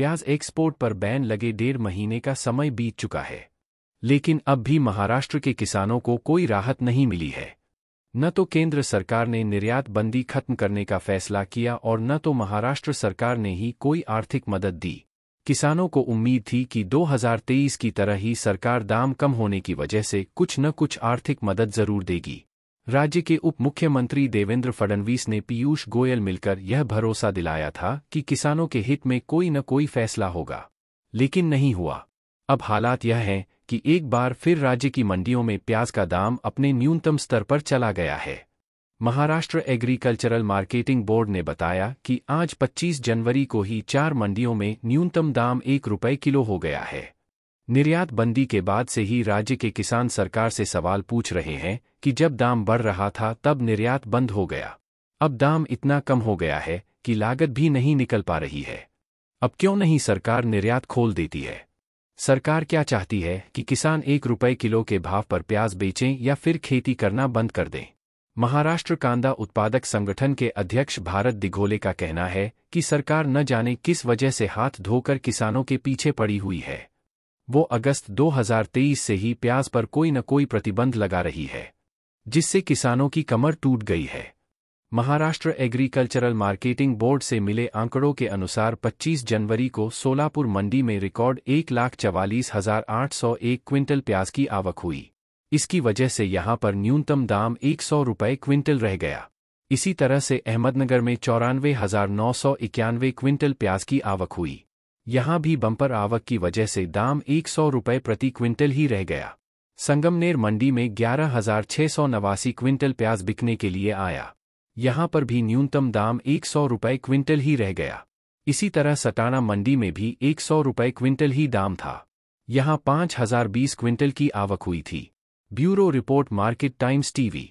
प्याज एक्सपोर्ट पर बैन लगे डेढ़ महीने का समय बीत चुका है लेकिन अब भी महाराष्ट्र के किसानों को कोई राहत नहीं मिली है न तो केंद्र सरकार ने निर्यात बंदी खत्म करने का फैसला किया और न तो महाराष्ट्र सरकार ने ही कोई आर्थिक मदद दी किसानों को उम्मीद थी कि 2023 की तरह ही सरकार दाम कम होने की वजह से कुछ न कुछ आर्थिक मदद जरूर देगी राज्य के उप मुख्यमंत्री देवेंद्र फडणवीस ने पीयूष गोयल मिलकर यह भरोसा दिलाया था कि किसानों के हित में कोई न कोई फैसला होगा लेकिन नहीं हुआ अब हालात यह हैं कि एक बार फिर राज्य की मंडियों में प्याज का दाम अपने न्यूनतम स्तर पर चला गया है महाराष्ट्र एग्रीकल्चरल मार्केटिंग बोर्ड ने बताया कि आज 25 जनवरी को ही चार मंडियों में न्यूनतम दाम एक रुपये किलो हो गया है निर्यात बंदी के बाद से ही राज्य के किसान सरकार से सवाल पूछ रहे हैं कि जब दाम बढ़ रहा था तब निर्यात बंद हो गया अब दाम इतना कम हो गया है कि लागत भी नहीं निकल पा रही है अब क्यों नहीं सरकार निर्यात खोल देती है सरकार क्या चाहती है कि किसान एक रुपये किलो के भाव पर प्याज बेचें या फिर खेती करना बंद कर दें महाराष्ट्र कांदा उत्पादक संगठन के अध्यक्ष भारत दिघोले का कहना है कि सरकार न जाने किस वजह से हाथ धोकर किसानों के पीछे पड़ी हुई है वो अगस्त 2023 से ही प्याज पर कोई न कोई प्रतिबंध लगा रही है जिससे किसानों की कमर टूट गई है महाराष्ट्र एग्रीकल्चरल मार्केटिंग बोर्ड से मिले आंकड़ों के अनुसार 25 जनवरी को सोलापुर मंडी में रिकॉर्ड एक लाख चवालीस हजार आठ सौ एक क्विंटल प्याज की आवक हुई इसकी वजह से यहां पर न्यूनतम दाम एक सौ रुपये क्विंटल रह गया इसी तरह से अहमदनगर में चौरानवे हजार नौ सौ इक्यानवे क्विंटल प्याज की आवक हुई यहां भी बम्पर आवक की वजह से दाम एक सौ रुपये प्रति क्विंटल ही रह गया संगमनेर मंडी में ग्यारह हजार छह सौ नवासी क्विंटल प्याज बिकने के लिए आया यहां पर भी न्यूनतम दाम एक सौ रुपये क्विंटल ही रह गया इसी तरह सटाना मंडी में भी एक सौ रुपये क्विंटल ही दाम था यहां पाँच हजार बीस क्विंटल की आवक हुई थी bureau report market times TV